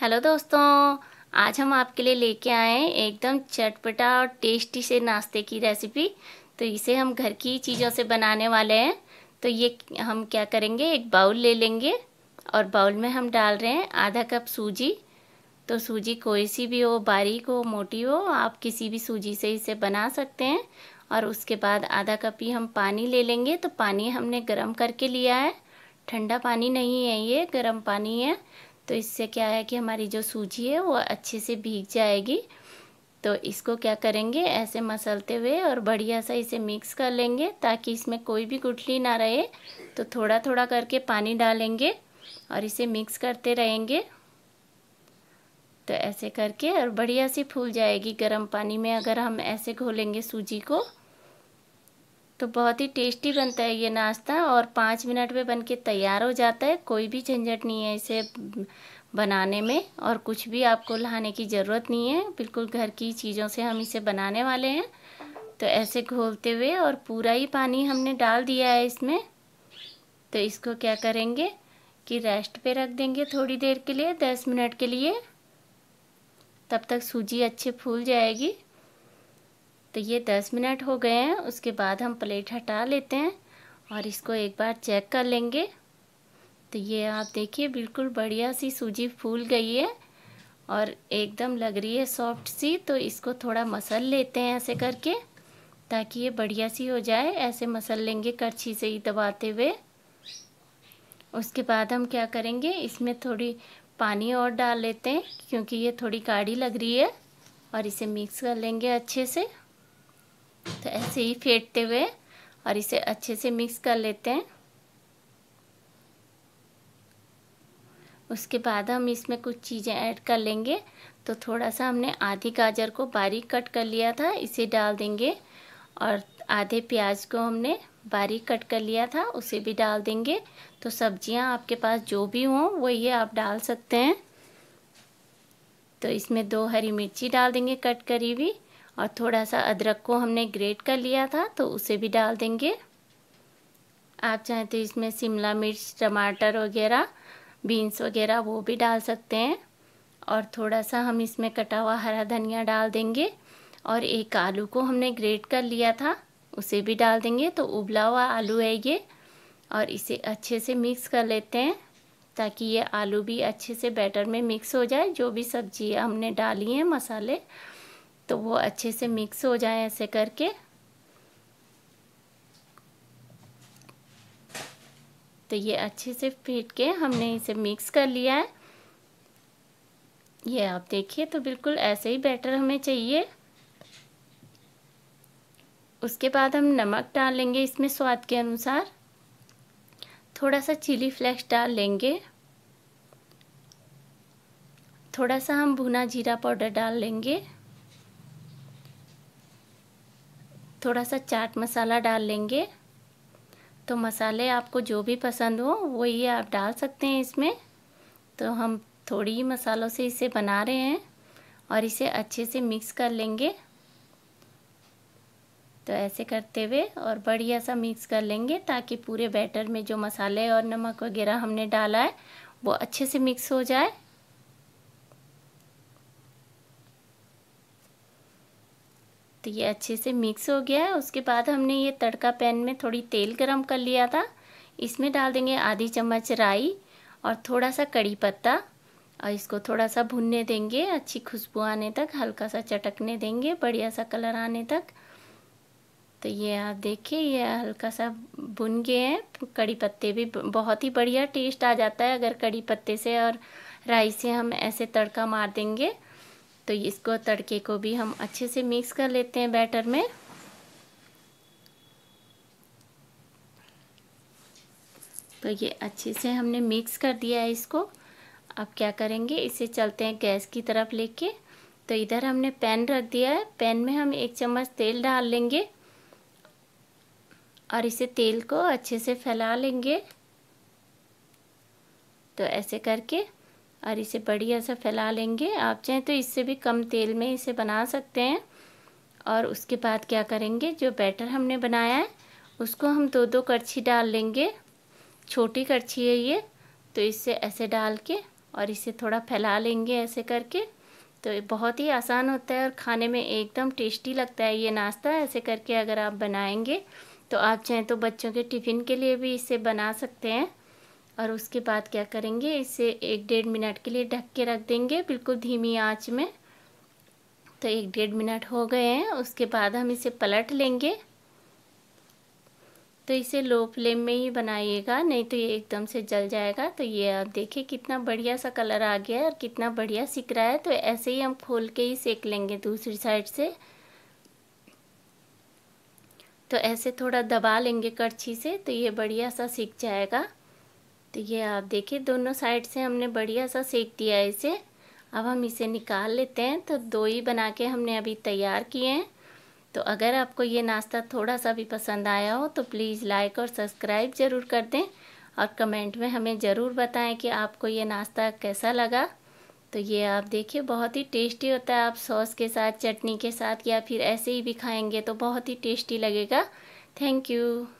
hello दोस्तों आज हम आपके लिए लेके आए हैं एकदम चटपटा और टेस्टी से नाश्ते की रेसिपी तो इसे हम घर की चीज़ों से बनाने वाले हैं तो ये हम क्या करेंगे एक बाउल ले लेंगे और बाउल में हम डाल रहे हैं आधा कप सूजी तो सूजी कोई सी भी हो बारीक हो मोटी हो आप किसी भी सूजी से इसे बना सकते हैं और उसके बाद आधा कप ही हम पानी ले लेंगे तो पानी हमने गर्म करके लिया है ठंडा पानी नहीं है ये गर्म पानी है तो इससे क्या है कि हमारी जो सूजी है वो अच्छे से भीग जाएगी तो इसको क्या करेंगे ऐसे मसलते हुए और बढ़िया सा इसे मिक्स कर लेंगे ताकि इसमें कोई भी गुठली ना रहे तो थोड़ा थोड़ा करके पानी डालेंगे और इसे मिक्स करते रहेंगे तो ऐसे करके और बढ़िया सी फूल जाएगी गर्म पानी में अगर हम ऐसे घोलेंगे सूजी को तो बहुत ही टेस्टी बनता है ये नाश्ता और पाँच मिनट में बन के तैयार हो जाता है कोई भी झंझट नहीं है इसे बनाने में और कुछ भी आपको लाने की ज़रूरत नहीं है बिल्कुल घर की चीज़ों से हम इसे बनाने वाले हैं तो ऐसे घोलते हुए और पूरा ही पानी हमने डाल दिया है इसमें तो इसको क्या करेंगे कि रेस्ट पे रख देंगे थोड़ी देर के लिए दस मिनट के लिए तब तक सूजी अच्छे फूल जाएगी तो ये दस मिनट हो गए हैं उसके बाद हम प्लेट हटा लेते हैं और इसको एक बार चेक कर लेंगे तो ये आप देखिए बिल्कुल बढ़िया सी सूजी फूल गई है और एकदम लग रही है सॉफ्ट सी तो इसको थोड़ा मसल लेते हैं ऐसे करके ताकि ये बढ़िया सी हो जाए ऐसे मसल लेंगे करछी से ही दबाते हुए उसके बाद हम क्या करेंगे इसमें थोड़ी पानी और डाल लेते हैं क्योंकि ये थोड़ी काढ़ी लग रही है और इसे मिक्स कर लेंगे अच्छे से तो ऐसे ही फेंटते हुए और इसे अच्छे से मिक्स कर लेते हैं उसके बाद हम इसमें कुछ चीज़ें ऐड कर लेंगे तो थोड़ा सा हमने आधी गाजर को बारीक कट कर लिया था इसे डाल देंगे और आधे प्याज को हमने बारीक कट कर लिया था उसे भी डाल देंगे तो सब्जियां आपके पास जो भी हों वो ये आप डाल सकते हैं तो इसमें दो हरी मिर्ची डाल देंगे कट करी हुई और थोड़ा सा अदरक को हमने ग्रेट कर लिया था तो उसे भी डाल देंगे आप चाहें तो इसमें शिमला मिर्च टमाटर वगैरह बीन्स वगैरह वो भी डाल सकते हैं और थोड़ा सा हम इसमें कटा हुआ हरा धनिया डाल देंगे और एक आलू को हमने ग्रेट कर लिया था उसे भी डाल देंगे तो उबला हुआ आलू है ये और इसे अच्छे से मिक्स कर लेते हैं ताकि ये आलू भी अच्छे से बैटर में मिक्स हो जाए जो भी सब्जी हमने डाली है मसाले तो वो अच्छे से मिक्स हो जाए ऐसे करके तो ये अच्छे से फेंट के हमने इसे मिक्स कर लिया है ये आप देखिए तो बिल्कुल ऐसे ही बैटर हमें चाहिए उसके बाद हम नमक डाल लेंगे इसमें स्वाद के अनुसार थोड़ा सा चिली फ्लेक्स डाल लेंगे थोड़ा सा हम भुना जीरा पाउडर डाल लेंगे थोड़ा सा चाट मसाला डाल लेंगे तो मसाले आपको जो भी पसंद हो वो आप डाल सकते हैं इसमें तो हम थोड़ी ही मसालों से इसे बना रहे हैं और इसे अच्छे से मिक्स कर लेंगे तो ऐसे करते हुए और बढ़िया सा मिक्स कर लेंगे ताकि पूरे बैटर में जो मसाले और नमक वगैरह हमने डाला है वो अच्छे से मिक्स हो जाए तो ये अच्छे से मिक्स हो गया है उसके बाद हमने ये तड़का पैन में थोड़ी तेल गरम कर लिया था इसमें डाल देंगे आधी चम्मच राई और थोड़ा सा कड़ी पत्ता और इसको थोड़ा सा भुनने देंगे अच्छी खुशबू आने तक हल्का सा चटकने देंगे बढ़िया सा कलर आने तक तो ये आप देखिए ये हल्का सा भुन गए हैं कड़ी पत्ते भी बहुत ही बढ़िया टेस्ट आ जाता है अगर कड़ी पत्ते से और राई से हम ऐसे तड़का मार देंगे तो इसको तड़के को भी हम अच्छे से मिक्स कर लेते हैं बैटर में तो ये अच्छे से हमने मिक्स कर दिया है इसको अब क्या करेंगे इसे चलते हैं गैस की तरफ लेके तो इधर हमने पैन रख दिया है पैन में हम एक चम्मच तेल डाल लेंगे और इसे तेल को अच्छे से फैला लेंगे तो ऐसे करके और इसे बढ़िया सा फैला लेंगे आप चाहें तो इससे भी कम तेल में इसे बना सकते हैं और उसके बाद क्या करेंगे जो बैटर हमने बनाया है उसको हम दो दो करछी डाल लेंगे छोटी करछी है ये तो इसे ऐसे डाल के और इसे थोड़ा फैला लेंगे ऐसे करके तो बहुत ही आसान होता है और खाने में एकदम टेस्टी लगता है ये नाश्ता ऐसे करके अगर आप बनाएंगे तो आप चाहें तो बच्चों के टिफ़िन के लिए भी इसे बना सकते हैं और उसके बाद क्या करेंगे इसे एक डेढ़ मिनट के लिए ढक के रख देंगे बिल्कुल धीमी आंच में तो एक डेढ़ मिनट हो गए हैं उसके बाद हम इसे पलट लेंगे तो इसे लो फ्लेम में ही बनाइएगा नहीं तो ये एकदम से जल जाएगा तो ये आप देखिए कितना बढ़िया सा कलर आ गया है और कितना बढ़िया सिक रहा है तो ऐसे ही हम खोल के ही सेक लेंगे दूसरी साइड से तो ऐसे थोड़ा दबा लेंगे करछी से तो ये बढ़िया सा सीख जाएगा तो ये आप देखिए दोनों साइड से हमने बढ़िया सा सेक दिया है इसे अब हम इसे निकाल लेते हैं तो दो ही बना के हमने अभी तैयार किए हैं तो अगर आपको ये नाश्ता थोड़ा सा भी पसंद आया हो तो प्लीज़ लाइक और सब्सक्राइब ज़रूर कर दें और कमेंट में हमें ज़रूर बताएं कि आपको ये नाश्ता कैसा लगा तो ये आप देखिए बहुत ही टेस्टी होता है आप सॉस के साथ चटनी के साथ या फिर ऐसे ही भी खाएंगे तो बहुत ही टेस्टी लगेगा थैंक यू